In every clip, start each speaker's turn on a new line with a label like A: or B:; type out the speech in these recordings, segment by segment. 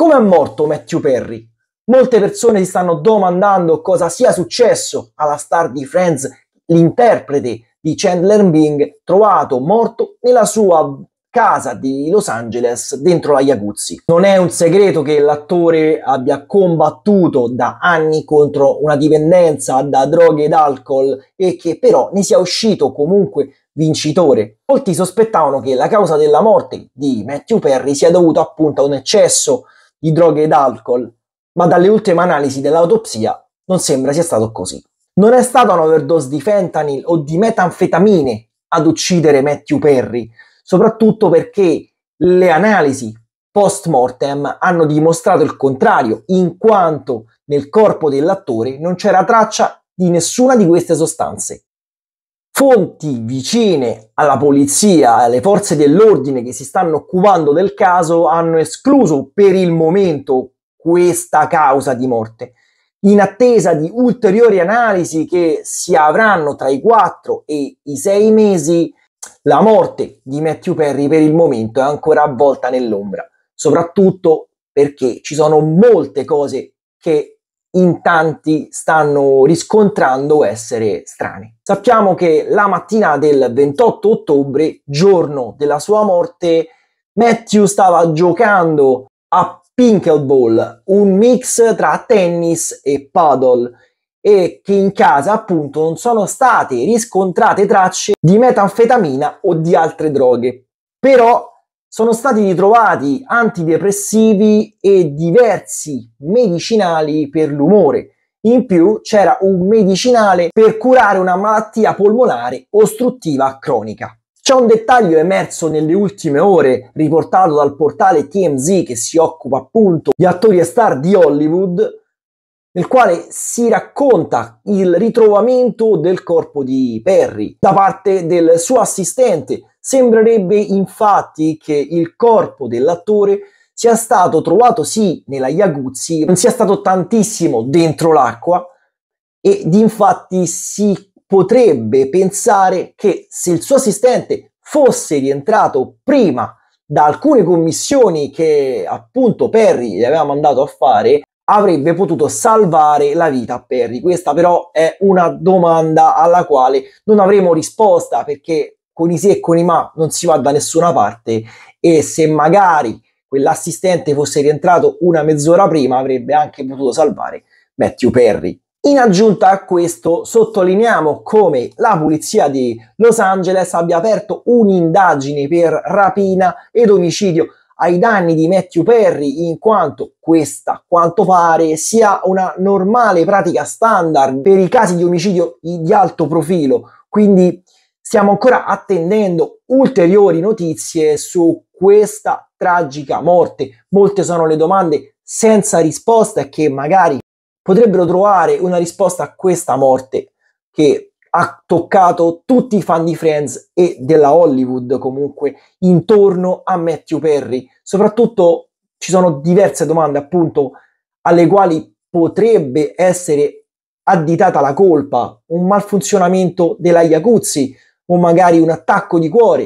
A: Come è morto Matthew Perry? Molte persone si stanno domandando cosa sia successo alla star di Friends, l'interprete di Chandler Bing, trovato morto nella sua casa di Los Angeles dentro la Iacuzzi. Non è un segreto che l'attore abbia combattuto da anni contro una dipendenza da droghe ed alcol e che però ne sia uscito comunque vincitore. Molti sospettavano che la causa della morte di Matthew Perry sia dovuta appunto a un eccesso di droghe ed alcol, ma dalle ultime analisi dell'autopsia non sembra sia stato così. Non è stata un'overdose di fentanyl o di metanfetamine ad uccidere Matthew Perry, soprattutto perché le analisi post mortem hanno dimostrato il contrario, in quanto nel corpo dell'attore non c'era traccia di nessuna di queste sostanze fonti vicine alla polizia alle forze dell'ordine che si stanno occupando del caso hanno escluso per il momento questa causa di morte, in attesa di ulteriori analisi che si avranno tra i 4 e i 6 mesi. La morte di Matthew Perry per il momento è ancora avvolta nell'ombra, soprattutto perché ci sono molte cose che in tanti stanno riscontrando essere strani. Sappiamo che la mattina del 28 ottobre, giorno della sua morte, Matthew stava giocando a Pinkleball, un mix tra tennis e paddle, e che in casa appunto non sono state riscontrate tracce di metanfetamina o di altre droghe. Però sono stati ritrovati antidepressivi e diversi medicinali per l'umore. In più c'era un medicinale per curare una malattia polmonare ostruttiva cronica. C'è un dettaglio emerso nelle ultime ore, riportato dal portale TMZ che si occupa appunto di attori e star di Hollywood, nel quale si racconta il ritrovamento del corpo di Perry da parte del suo assistente, Sembrerebbe infatti che il corpo dell'attore sia stato trovato sì nella Yaguzzi, non sia stato tantissimo dentro l'acqua e infatti si potrebbe pensare che se il suo assistente fosse rientrato prima da alcune commissioni che appunto Perry gli aveva mandato a fare, avrebbe potuto salvare la vita a Perry. Questa però è una domanda alla quale non avremo risposta perché con i se e con i ma non si va da nessuna parte e se magari quell'assistente fosse rientrato una mezz'ora prima avrebbe anche potuto salvare Matthew Perry. In aggiunta a questo sottolineiamo come la polizia di Los Angeles abbia aperto un'indagine per rapina ed omicidio ai danni di Matthew Perry in quanto questa a quanto pare sia una normale pratica standard per i casi di omicidio di alto profilo quindi stiamo ancora attendendo ulteriori notizie su questa tragica morte. Molte sono le domande senza risposta che magari potrebbero trovare una risposta a questa morte che ha toccato tutti i fan di Friends e della Hollywood comunque intorno a Matthew Perry. Soprattutto ci sono diverse domande appunto alle quali potrebbe essere additata la colpa, un malfunzionamento della Yakuza o magari un attacco di cuore.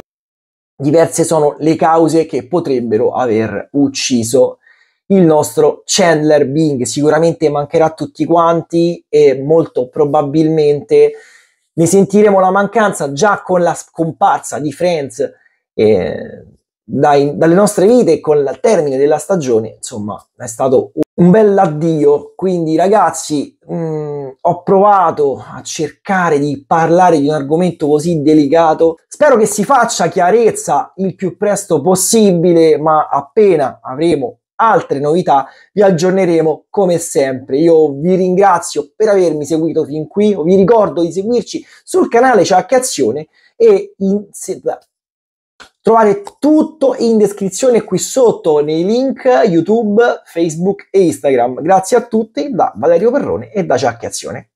A: Diverse sono le cause che potrebbero aver ucciso il nostro Chandler Bing. Sicuramente mancherà a tutti quanti e molto probabilmente ne sentiremo la mancanza già con la scomparsa di Friends. Eh, dai, dalle nostre vite con il termine della stagione, insomma, è stato un bel addio. Quindi, ragazzi, mh, mm, ho provato a cercare di parlare di un argomento così delicato. Spero che si faccia chiarezza il più presto possibile, ma appena avremo altre novità vi aggiorneremo come sempre. Io vi ringrazio per avermi seguito fin qui, vi ricordo di seguirci sul canale azione e in... Trovate tutto in descrizione qui sotto nei link YouTube, Facebook e Instagram. Grazie a tutti da Valerio Perrone e da Giacchiazione.